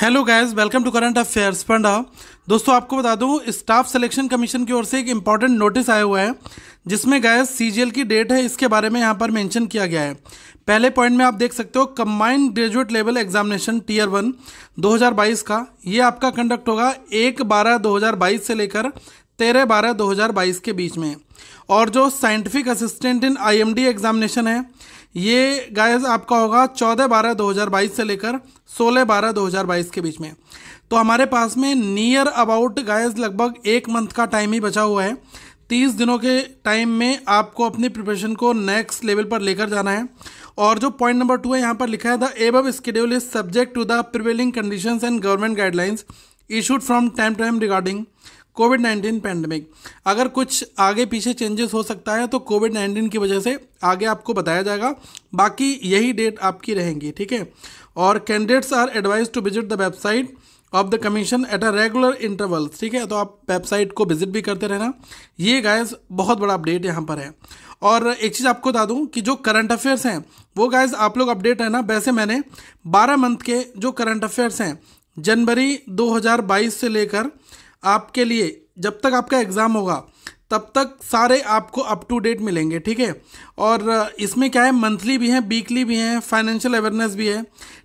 hello guys welcome to current affairs panda दोस्तों आपको बता दूं स्टाफ सिलेक्शन कमीशन की ओर से एक इम्पॉर्टेंट नोटिस आया हुआ है जिसमें गाइस सीजीएल की डेट है इसके बारे में यहां पर मेंशन किया गया है पहले पॉइंट में आप देख सकते हो combined graduate level examination tier one 2022 का ये आपका कंडक्ट होगा एक बारह दो से लेकर तेरह बारह दो हज़ार बाईस के बीच में और जो scientific assistant in IMD examination है ये गायज आपका होगा चौदह बारह दो हज़ार बाईस से लेकर सोलह बारह दो हज़ार बाईस के बीच में तो हमारे पास में नियर अबाउट गायज लगभग एक मंथ का टाइम ही बचा हुआ है तीस दिनों के टाइम में आपको अपनी प्रिपरेशन को नेक्स्ट लेवल पर लेकर जाना है और जो पॉइंट नंबर टू है यहाँ पर लिखा है the above schedule is subject to the prevailing conditions and government guidelines issued from time to time regarding COVID nineteen pandemic अगर कुछ आगे पीछे चेंजेस हो सकता है तो कोविड नाइन्टीन की वजह से आगे आपको बताया जाएगा बाकी यही डेट आपकी रहेंगी ठीक है और candidates are advised to visit the website of the commission at a regular intervals ठीक है तो आप वेबसाइट को विजिट भी करते रहना ये गाइस बहुत बड़ा अपडेट यहाँ पर है और एक चीज़ आपको बता दूँ कि जो करंट अफेयर्स हैं वो गाइस आप लोग अपडेट रहना वैसे मैंने 12 मंथ के जो करंट अफेयर्स हैं जनवरी 2022 से लेकर आपके लिए जब तक आपका एग्ज़ाम होगा तब तक सारे आपको अप टू डेट मिलेंगे ठीक है और इसमें क्या है मंथली भी हैं वीकली भी हैं फाइनेंशियल अवेयरनेस भी है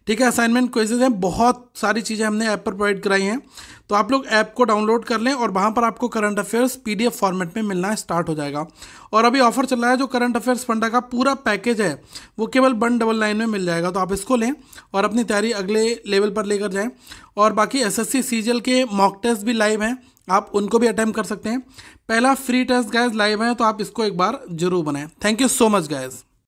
ठीक है असाइनमेंट क्वेश्चन हैं बहुत सारी चीज़ें हमने ऐप पर प्रोवाइड कराई हैं तो आप लोग ऐप को डाउनलोड कर लें और वहाँ पर आपको करंट अफेयर्स पी फॉर्मेट में मिलना स्टार्ट हो जाएगा और अभी ऑफर चल रहा है जो करंट अफेयर्स फंडा का पूरा पैकेज है वो केवल वन डबल नाइन में मिल जाएगा तो आप इसको लें और अपनी तैयारी अगले लेवल पर लेकर जाएँ और बाकी एस एस के मॉक टेस्ट भी लाइव हैं आप उनको भी अटैम्प्ट कर सकते हैं पहला फ्री टेस्ट गैस लाइव है तो आप इसको एक बार जरूर बनाएं thank you so much gas